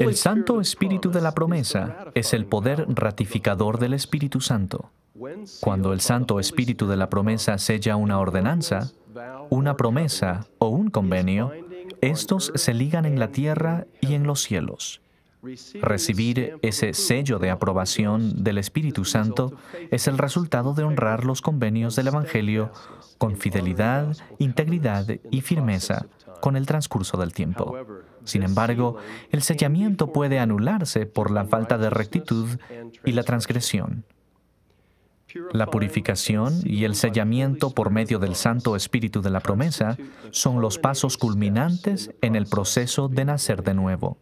El Santo Espíritu de la promesa es el poder ratificador del Espíritu Santo. Cuando el Santo Espíritu de la promesa sella una ordenanza, una promesa o un convenio, estos se ligan en la tierra y en los cielos. Recibir ese sello de aprobación del Espíritu Santo es el resultado de honrar los convenios del Evangelio con fidelidad, integridad y firmeza con el transcurso del tiempo. Sin embargo, el sellamiento puede anularse por la falta de rectitud y la transgresión. La purificación y el sellamiento por medio del Santo Espíritu de la promesa son los pasos culminantes en el proceso de nacer de nuevo.